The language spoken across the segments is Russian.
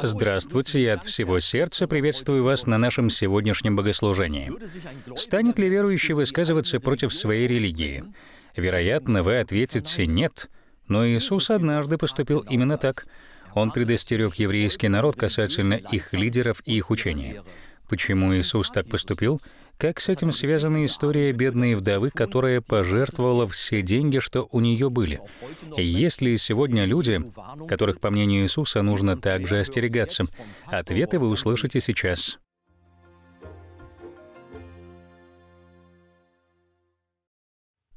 Здравствуйте, я от всего сердца приветствую вас на нашем сегодняшнем богослужении. Станет ли верующий высказываться против своей религии? Вероятно, вы ответите «нет», но Иисус однажды поступил именно так. Он предостерег еврейский народ касательно их лидеров и их учения. Почему Иисус так поступил? Как с этим связана история бедной вдовы, которая пожертвовала все деньги, что у нее были? Есть ли сегодня люди, которых, по мнению Иисуса, нужно также остерегаться? Ответы вы услышите сейчас.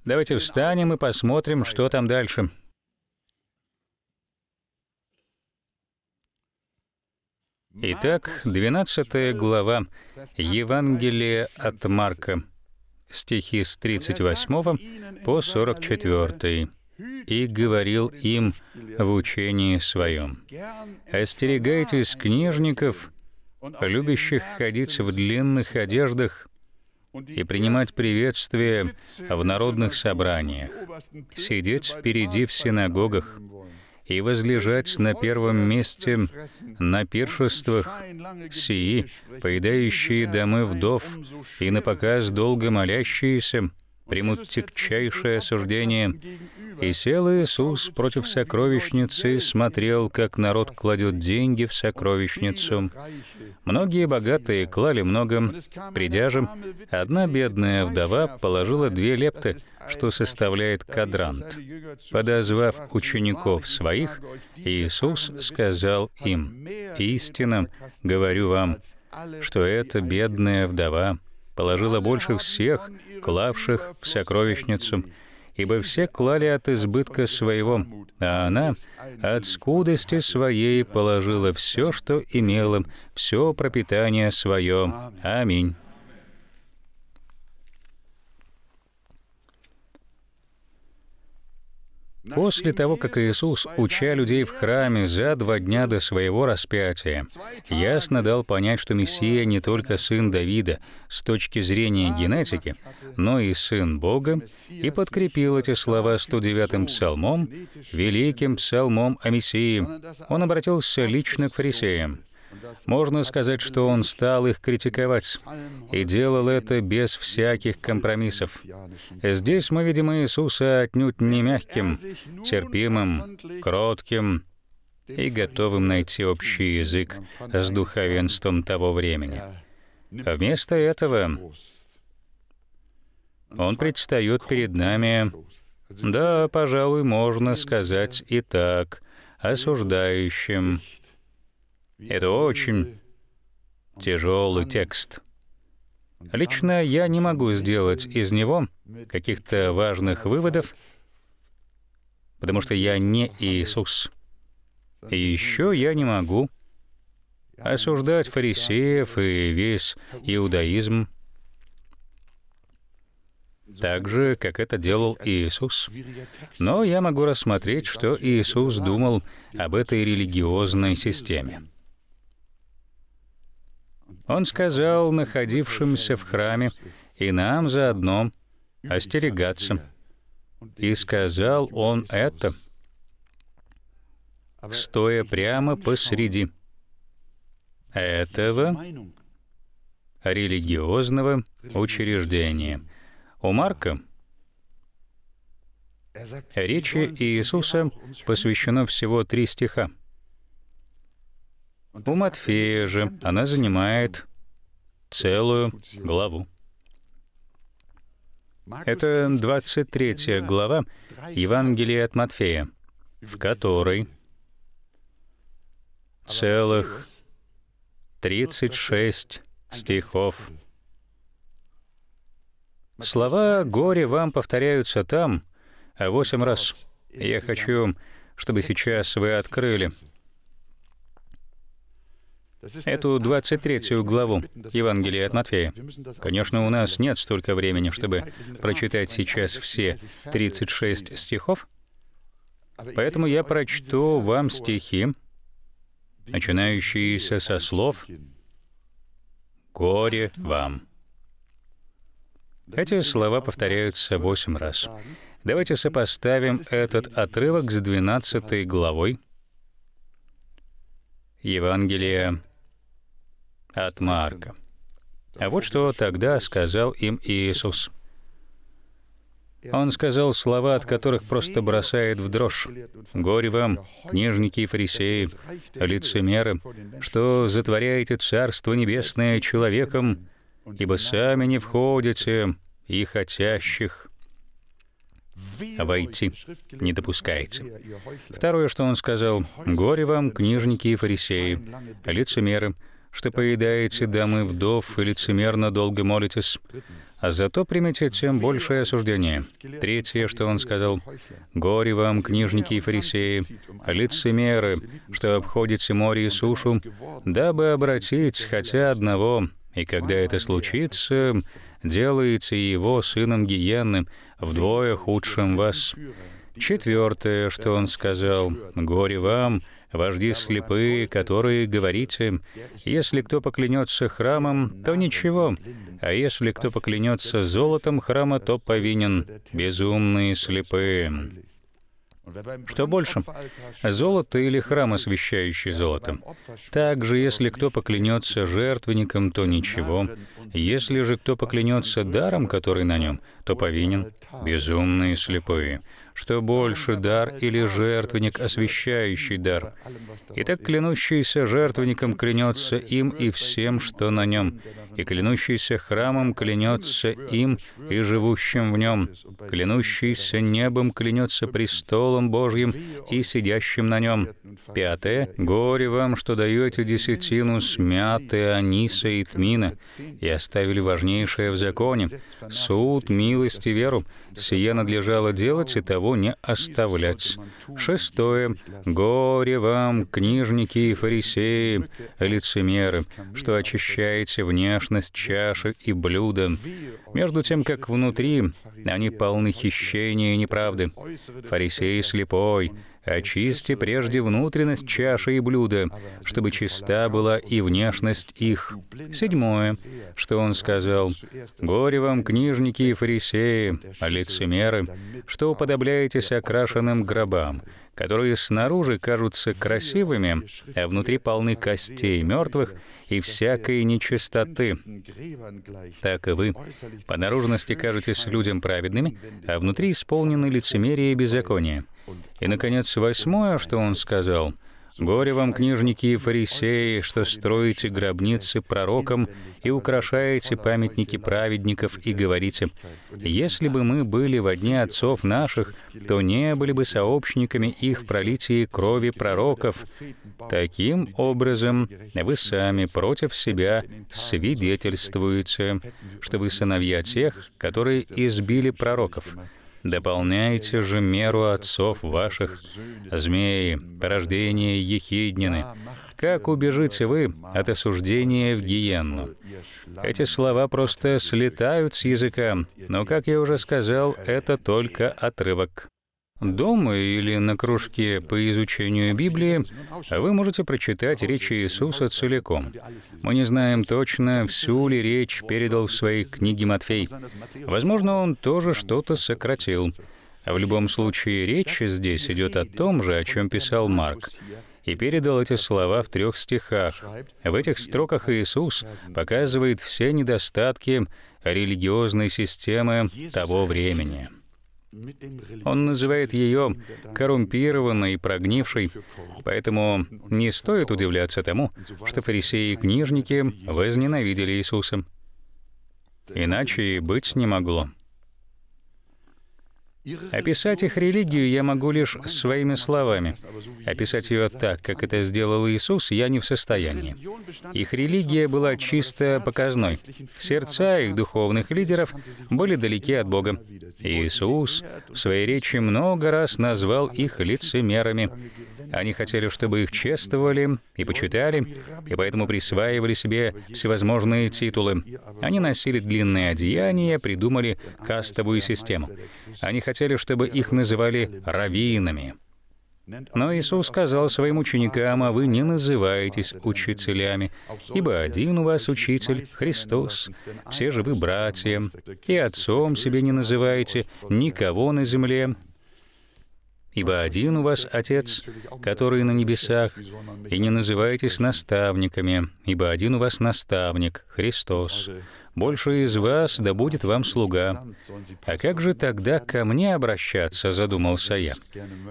Давайте встанем и посмотрим, что там дальше. Итак, 12 глава Евангелия от Марка, стихи с 38 по 44. «И говорил им в учении своем, «Остерегайтесь книжников, любящих ходить в длинных одеждах и принимать приветствие в народных собраниях, сидеть впереди в синагогах и возлежать на первом месте на пиршествах сии, поедающие домы вдов и на показ долго молящиеся, примут тягчайшее осуждение. И сел Иисус против сокровищницы, смотрел, как народ кладет деньги в сокровищницу. Многие богатые клали много, придя же, одна бедная вдова положила две лепты, что составляет кадрант. Подозвав учеников своих, Иисус сказал им, «Истинно, говорю вам, что эта бедная вдова — положила больше всех, клавших в сокровищницу, ибо все клали от избытка своего, а она от скудости своей положила все, что имела, все пропитание свое. Аминь». После того, как Иисус, уча людей в храме за два дня до своего распятия, ясно дал понять, что Мессия не только сын Давида с точки зрения генетики, но и сын Бога, и подкрепил эти слова 109-м псалмом, великим псалмом о Мессии. Он обратился лично к фарисеям. Можно сказать, что он стал их критиковать и делал это без всяких компромиссов. Здесь мы видим Иисуса отнюдь не мягким, терпимым, кротким и готовым найти общий язык с духовенством того времени. вместо этого он предстает перед нами, да, пожалуй, можно сказать и так, осуждающим, это очень тяжелый текст. Лично я не могу сделать из него каких-то важных выводов, потому что я не Иисус. И еще я не могу осуждать фарисеев и весь иудаизм, так же, как это делал Иисус. Но я могу рассмотреть, что Иисус думал об этой религиозной системе. Он сказал находившимся в храме и нам заодно остерегаться. И сказал он это, стоя прямо посреди этого религиозного учреждения. У Марка речи Иисуса посвящено всего три стиха — у Матфея же она занимает целую главу. Это 23 глава Евангелия от Матфея, в которой целых 36 стихов. Слова «горе» вам повторяются там, а восемь раз. Я хочу, чтобы сейчас вы открыли эту 23 главу Евангелия от Матфея. Конечно, у нас нет столько времени, чтобы прочитать сейчас все 36 стихов, поэтому я прочту вам стихи, начинающиеся со слов «Горе вам». Эти слова повторяются восемь раз. Давайте сопоставим этот отрывок с 12 главой Евангелия от Марка. А вот что тогда сказал им Иисус. Он сказал слова, от которых просто бросает в дрожь. «Горе вам, книжники и фарисеи, лицемеры, что затворяете Царство Небесное человеком, ибо сами не входите и хотящих войти не допускаете». Второе, что он сказал, «Горе вам, книжники и фарисеи, лицемеры, что поедаете дамы вдов и лицемерно долго молитесь, а зато примете тем большее осуждение. Третье, что он сказал, «Горе вам, книжники и фарисеи, лицемеры, что обходите море и сушу, дабы обратить хотя одного, и когда это случится, делаете его сыном гиенны, вдвое худшим вас». Четвертое, что он сказал, «Горе вам, вожди слепые, которые говорите, если кто поклянется храмом, то ничего, а если кто поклянется золотом храма, то повинен, безумные слепые». Что больше, золото или храм, освящающий золото. Также, если кто поклянется жертвенником, то ничего. Если же кто поклянется даром, который на нем, то повинен. Безумные слепые что больше дар или жертвенник, освящающий дар. Итак, клянущийся жертвенником клянется им и всем, что на нем, и клянущийся храмом клянется им и живущим в нем, клянущийся небом клянется престолом Божьим и сидящим на нем. Пятое. «Горе вам, что даете десятину с мяты, аниса и тмина, и оставили важнейшее в законе — суд, милость и веру. Сие надлежало делать и того не оставлять». Шестое. «Горе вам, книжники и фарисеи, лицемеры, что очищаете внешность чаши и блюда, между тем, как внутри они полны хищения и неправды. Фарисей слепой, Очисти прежде внутренность чаши и блюда, чтобы чиста была и внешность их. Седьмое, что он сказал, «Горе вам, книжники и фарисеи, лицемеры, что уподобляетесь окрашенным гробам, которые снаружи кажутся красивыми, а внутри полны костей мертвых и всякой нечистоты. Так и вы. По наружности кажетесь людям праведными, а внутри исполнены лицемерие и беззаконие. И, наконец, восьмое, что он сказал, «Горе вам, книжники и фарисеи, что строите гробницы пророкам и украшаете памятники праведников и говорите, если бы мы были во дне отцов наших, то не были бы сообщниками их в пролитии крови пророков. Таким образом, вы сами против себя свидетельствуете, что вы сыновья тех, которые избили пророков». Дополняйте же меру отцов ваших, змеи, порождение ехиднины, как убежите вы от осуждения в гиенну? Эти слова просто слетают с языка, но, как я уже сказал, это только отрывок. Дома или на кружке по изучению Библии вы можете прочитать речи Иисуса целиком. Мы не знаем точно, всю ли речь передал в своей книге Матфей. Возможно, он тоже что-то сократил. В любом случае, речь здесь идет о том же, о чем писал Марк и передал эти слова в трех стихах. В этих строках Иисус показывает все недостатки религиозной системы того времени. Он называет ее коррумпированной, прогнившей, поэтому не стоит удивляться тому, что фарисеи и книжники возненавидели Иисуса. Иначе и быть не могло. Описать их религию я могу лишь своими словами. Описать ее так, как это сделал Иисус, я не в состоянии. Их религия была чисто показной. Сердца их духовных лидеров были далеки от Бога. Иисус в своей речи много раз назвал их лицемерами, они хотели, чтобы их чествовали и почитали, и поэтому присваивали себе всевозможные титулы. Они носили длинные одеяния, придумали кастовую систему. Они хотели, чтобы их называли раввинами. Но Иисус сказал своим ученикам, «А вы не называетесь учителями, ибо один у вас учитель — Христос. Все же вы братья, и отцом себе не называете никого на земле, Ибо один у вас Отец, который на небесах, и не называйтесь наставниками, ибо один у вас наставник, Христос. Больше из вас да будет вам слуга. А как же тогда ко мне обращаться, задумался я.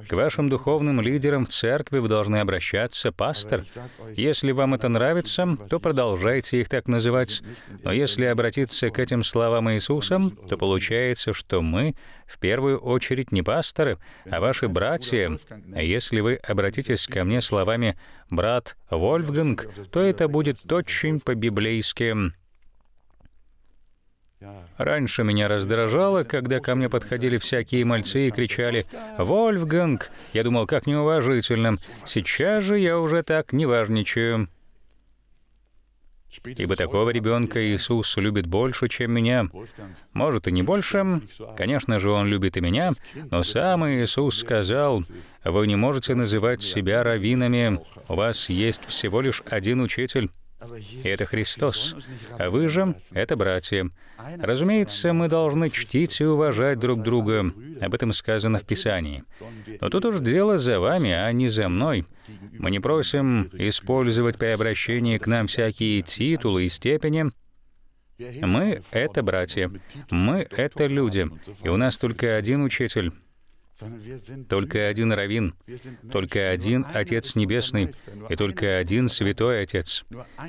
К вашим духовным лидерам в церкви вы должны обращаться, пастор. Если вам это нравится, то продолжайте их так называть. Но если обратиться к этим словам Иисусом, то получается, что мы в первую очередь не пасторы, а ваши братья. А если вы обратитесь ко мне словами «брат Вольфганг», то это будет очень по-библейски. Раньше меня раздражало, когда ко мне подходили всякие мальцы и кричали «Вольфганг!». Я думал, как неуважительно. Сейчас же я уже так не важничаю. Ибо такого ребенка Иисус любит больше, чем меня. Может, и не больше. Конечно же, Он любит и меня. Но сам Иисус сказал, «Вы не можете называть себя раввинами. У вас есть всего лишь один учитель». И это Христос. А вы же — это братья. Разумеется, мы должны чтить и уважать друг друга. Об этом сказано в Писании. Но тут уж дело за вами, а не за мной. Мы не просим использовать при обращении к нам всякие титулы и степени, мы — это братья, мы — это люди, и у нас только один учитель только один Равин, только один Отец Небесный и только один Святой Отец.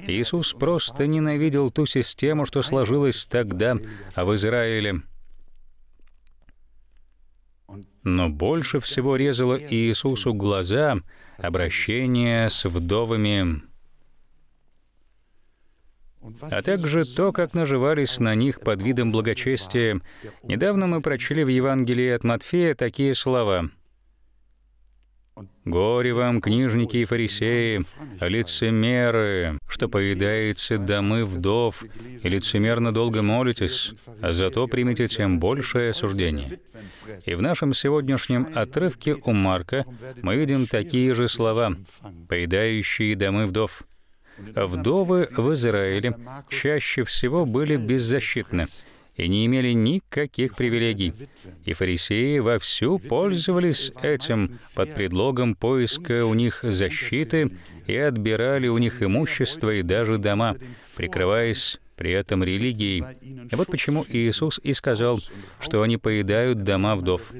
Иисус просто ненавидел ту систему, что сложилась тогда в Израиле. Но больше всего резало Иисусу глаза обращение с вдовами. А, а также то, как наживались на них под видом благочестия. Недавно мы прочли в Евангелии от Матфея такие слова. «Горе вам, книжники и фарисеи, лицемеры, что поедаете домы вдов, и лицемерно долго молитесь, а зато примите тем большее осуждение». И в нашем сегодняшнем отрывке у Марка мы видим такие же слова «поедающие домы вдов» вдовы в Израиле чаще всего были беззащитны и не имели никаких привилегий. И фарисеи вовсю пользовались этим под предлогом поиска у них защиты и отбирали у них имущество и даже дома, прикрываясь при этом религией. Вот почему Иисус и сказал, что они поедают дома вдов.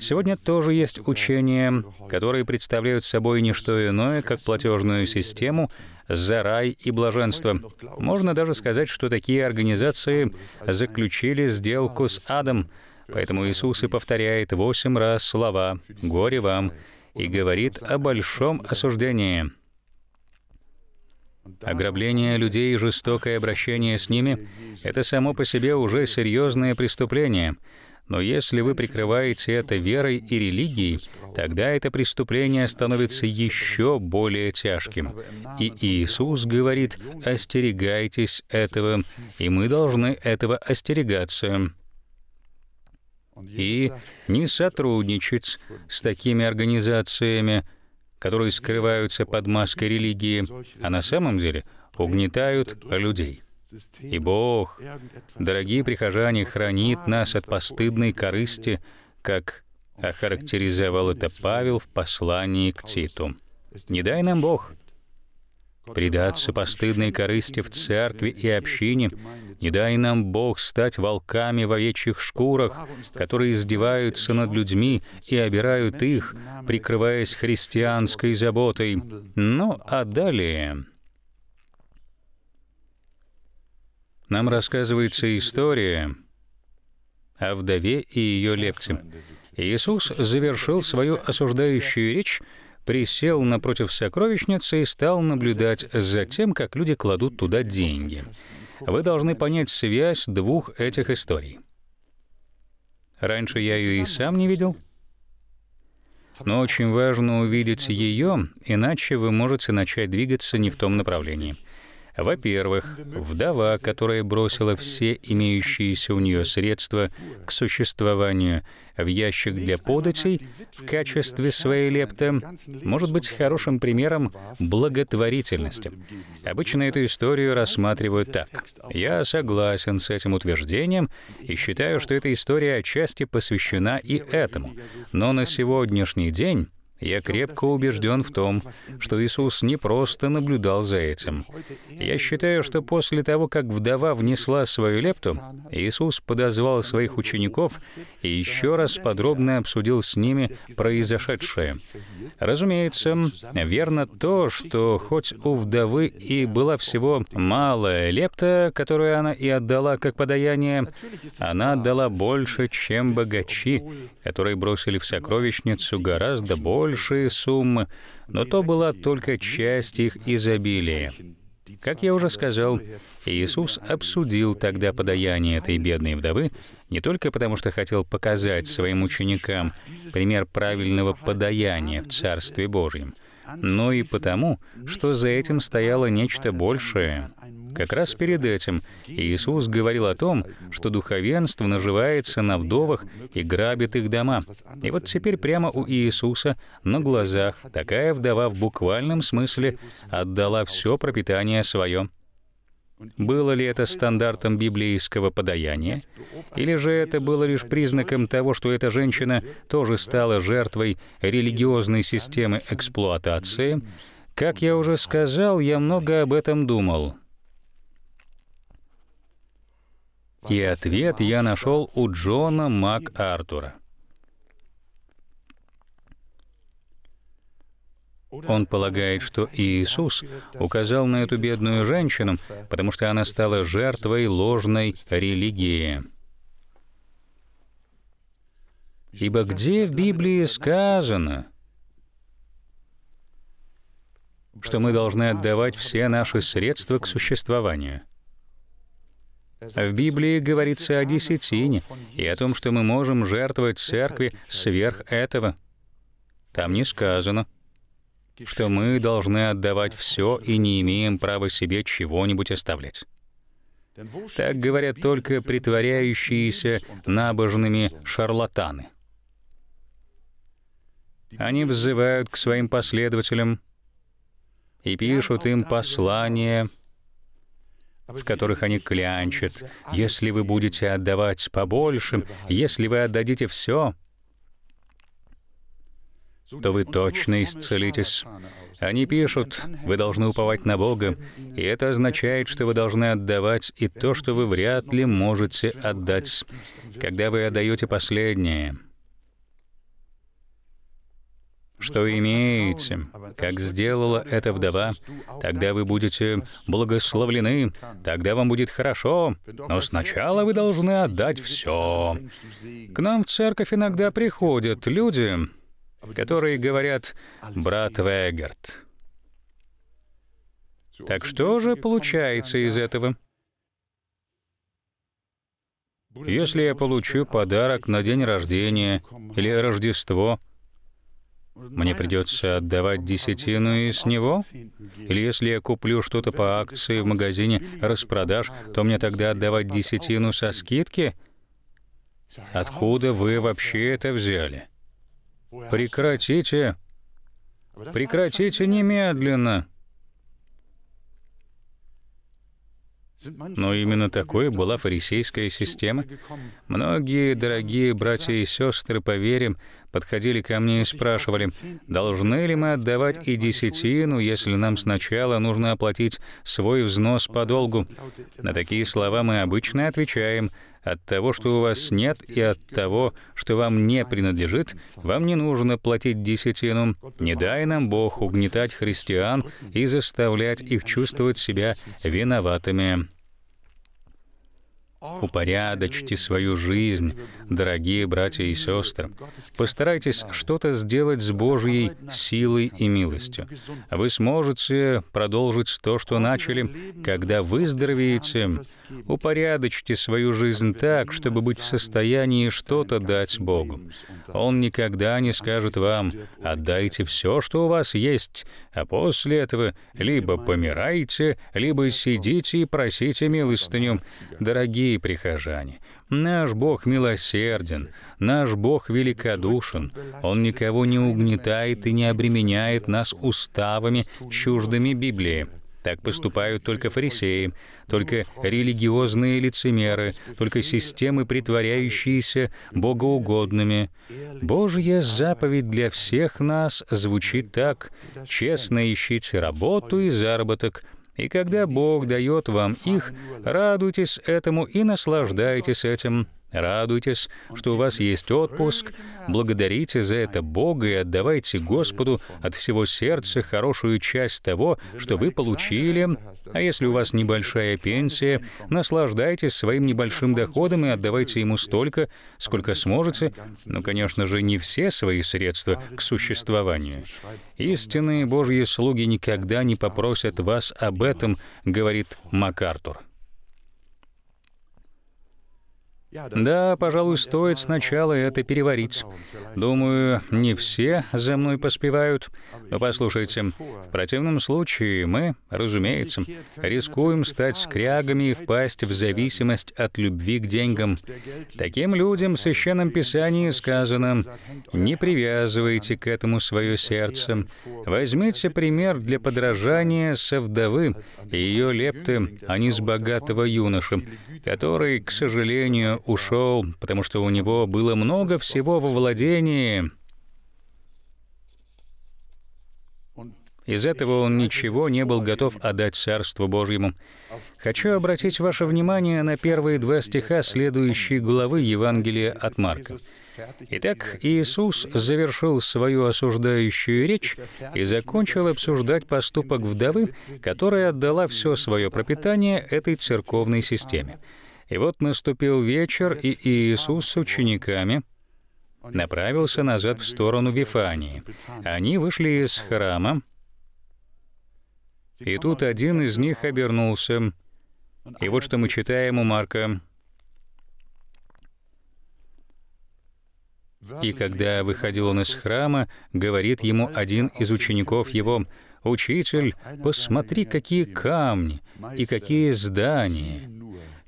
Сегодня тоже есть учения, которые представляют собой не что иное, как платежную систему, за рай и блаженство. Можно даже сказать, что такие организации заключили сделку с адом, поэтому Иисус и повторяет восемь раз слова «Горе вам!» и говорит о большом осуждении. Ограбление людей и жестокое обращение с ними — это само по себе уже серьезное преступление — но если вы прикрываете это верой и религией, тогда это преступление становится еще более тяжким. И Иисус говорит, остерегайтесь этого, и мы должны этого остерегаться. И не сотрудничать с такими организациями, которые скрываются под маской религии, а на самом деле угнетают людей. И Бог, дорогие прихожане, хранит нас от постыдной корысти, как охарактеризовал это Павел в послании к Титу. «Не дай нам Бог предаться постыдной корысти в церкви и общине, не дай нам Бог стать волками в овечьих шкурах, которые издеваются над людьми и обирают их, прикрываясь христианской заботой. Ну а далее... Нам рассказывается история о вдове и ее лекции. Иисус завершил свою осуждающую речь, присел напротив сокровищницы и стал наблюдать за тем, как люди кладут туда деньги. Вы должны понять связь двух этих историй. Раньше я ее и сам не видел, но очень важно увидеть ее, иначе вы можете начать двигаться не в том направлении — во-первых, вдова, которая бросила все имеющиеся у нее средства к существованию в ящик для податей в качестве своей лепты, может быть хорошим примером благотворительности. Обычно эту историю рассматривают так. Я согласен с этим утверждением и считаю, что эта история отчасти посвящена и этому. Но на сегодняшний день я крепко убежден в том, что Иисус не просто наблюдал за этим. Я считаю, что после того, как вдова внесла свою лепту, Иисус подозвал своих учеников и еще раз подробно обсудил с ними произошедшее. Разумеется, верно то, что хоть у вдовы и была всего малая лепта, которую она и отдала как подаяние, она отдала больше, чем богачи, которые бросили в сокровищницу гораздо больше, большие суммы, но то была только часть их изобилия. Как я уже сказал, Иисус обсудил тогда подаяние этой бедной вдовы не только потому, что хотел показать своим ученикам пример правильного подаяния в Царстве Божьем — но ну и потому, что за этим стояло нечто большее. Как раз перед этим Иисус говорил о том, что духовенство наживается на вдовах и грабит их дома. И вот теперь прямо у Иисуса на глазах такая вдова в буквальном смысле отдала все пропитание свое было ли это стандартом библейского подаяния? Или же это было лишь признаком того, что эта женщина тоже стала жертвой религиозной системы эксплуатации? Как я уже сказал, я много об этом думал. И ответ я нашел у Джона МакАртура. Он полагает, что Иисус указал на эту бедную женщину, потому что она стала жертвой ложной религии. Ибо где в Библии сказано, что мы должны отдавать все наши средства к существованию? А в Библии говорится о десятине и о том, что мы можем жертвовать церкви сверх этого. Там не сказано — что мы должны отдавать все и не имеем права себе чего-нибудь оставлять. Так говорят только притворяющиеся набожными шарлатаны. Они взывают к своим последователям и пишут им послания, в которых они клянчат. «Если вы будете отдавать побольше, если вы отдадите все, то вы точно исцелитесь. Они пишут, вы должны уповать на Бога, и это означает, что вы должны отдавать и то, что вы вряд ли можете отдать, когда вы отдаете последнее. Что имеете, как сделала эта вдова, тогда вы будете благословлены, тогда вам будет хорошо, но сначала вы должны отдать все. К нам в церковь иногда приходят люди, которые говорят «брат Вегард». Так что же получается из этого? Если я получу подарок на день рождения или Рождество, мне придется отдавать десятину из него? Или если я куплю что-то по акции в магазине распродаж, то мне тогда отдавать десятину со скидки? Откуда вы вообще это взяли? Прекратите! Прекратите немедленно! Но именно такой была фарисейская система. Многие дорогие братья и сестры, поверим, подходили ко мне и спрашивали, должны ли мы отдавать и десятину, если нам сначала нужно оплатить свой взнос по долгу. На такие слова мы обычно отвечаем — от того, что у вас нет, и от того, что вам не принадлежит, вам не нужно платить десятину. Не дай нам Бог угнетать христиан и заставлять их чувствовать себя виноватыми. Упорядочьте свою жизнь, дорогие братья и сестры. Постарайтесь что-то сделать с Божьей силой и милостью. Вы сможете продолжить то, что начали, когда выздоровеете. Упорядочьте свою жизнь так, чтобы быть в состоянии что-то дать Богу. Он никогда не скажет вам «отдайте все, что у вас есть», а после этого либо помирайте, либо сидите и просите милостыню. Дорогие дорогие прихожане, наш Бог милосерден, наш Бог великодушен. Он никого не угнетает и не обременяет нас уставами, чуждыми Библии. Так поступают только фарисеи, только религиозные лицемеры, только системы, притворяющиеся богоугодными. Божья заповедь для всех нас звучит так «Честно ищите работу и заработок, и когда Бог дает вам их, радуйтесь этому и наслаждайтесь этим. Радуйтесь, что у вас есть отпуск, благодарите за это Бога и отдавайте Господу от всего сердца хорошую часть того, что вы получили. А если у вас небольшая пенсия, наслаждайтесь своим небольшим доходом и отдавайте ему столько, сколько сможете, но, конечно же, не все свои средства к существованию. Истинные Божьи слуги никогда не попросят вас об этом, говорит МакАртур. Да, пожалуй, стоит сначала это переварить. Думаю, не все за мной поспевают. Но послушайте, в противном случае мы, разумеется, рискуем стать скрягами и впасть в зависимость от любви к деньгам. Таким людям в Священном Писании сказано «Не привязывайте к этому свое сердце. Возьмите пример для подражания со вдовы и ее лепты, а не с богатого юноши, который, к сожалению, ушел, потому что у него было много всего во владении. Из этого он ничего не был готов отдать Царству Божьему. Хочу обратить ваше внимание на первые два стиха следующей главы Евангелия от Марка. Итак, Иисус завершил свою осуждающую речь и закончил обсуждать поступок вдовы, которая отдала все свое пропитание этой церковной системе. И вот наступил вечер, и Иисус с учениками направился назад в сторону Вифании. Они вышли из храма, и тут один из них обернулся. И вот что мы читаем у Марка. И когда выходил он из храма, говорит ему один из учеников его, «Учитель, посмотри, какие камни и какие здания.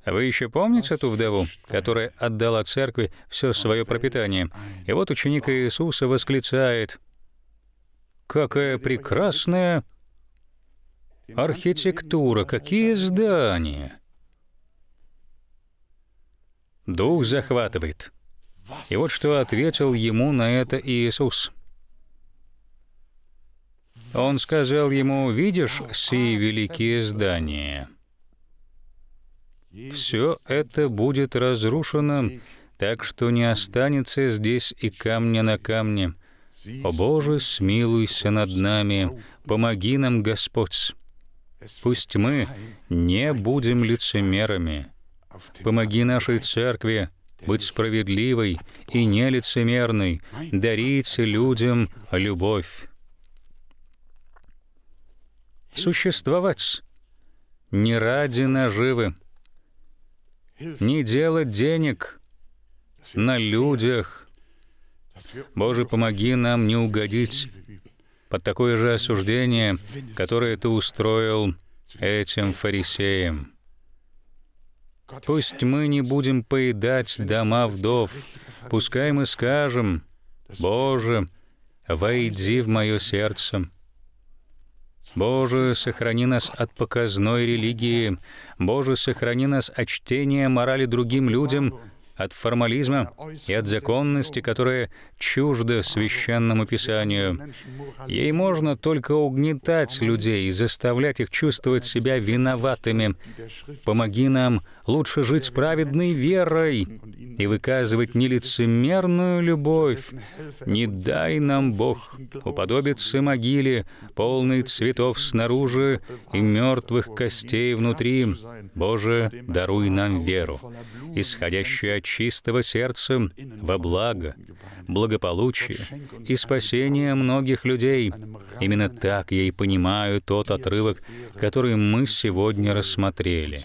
А вы еще помните ту вдову, которая отдала церкви все свое пропитание? И вот ученик Иисуса восклицает, «Какая прекрасная архитектура, какие здания!» Дух захватывает. И вот что ответил ему на это Иисус. Он сказал ему, «Видишь сии великие здания?» Все это будет разрушено, так что не останется здесь и камня на камне. О Боже, смилуйся над нами, помоги нам, Господь. Пусть мы не будем лицемерами. Помоги нашей церкви быть справедливой и нелицемерной, дарить людям любовь. Существовать не ради наживы, не делать денег на людях. Боже, помоги нам не угодить под такое же осуждение, которое ты устроил этим фарисеям. Пусть мы не будем поедать дома вдов, пускай мы скажем, «Боже, войди в мое сердце, Боже, сохрани нас от показной религии. Боже, сохрани нас от чтения морали другим людям, от формализма и от законности, которые чужды священному писанию. Ей можно только угнетать людей и заставлять их чувствовать себя виноватыми. Помоги нам лучше жить с праведной верой и выказывать нелицемерную любовь. Не дай нам, Бог, уподобиться могиле, полной цветов снаружи и мертвых костей внутри. Боже, даруй нам веру исходящее от чистого сердца во благо, благополучие и спасение многих людей. Именно так я и понимаю тот отрывок, который мы сегодня рассмотрели.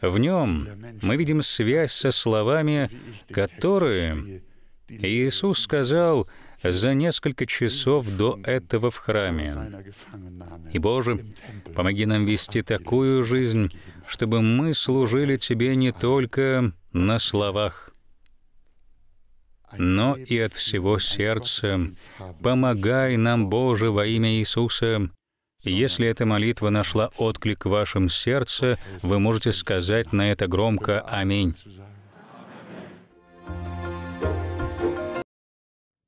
В нем мы видим связь со словами, которые Иисус сказал — за несколько часов до этого в храме. И, Боже, помоги нам вести такую жизнь, чтобы мы служили Тебе не только на словах, но и от всего сердца. Помогай нам, Боже, во имя Иисуса. Если эта молитва нашла отклик в вашем сердце, вы можете сказать на это громко «Аминь».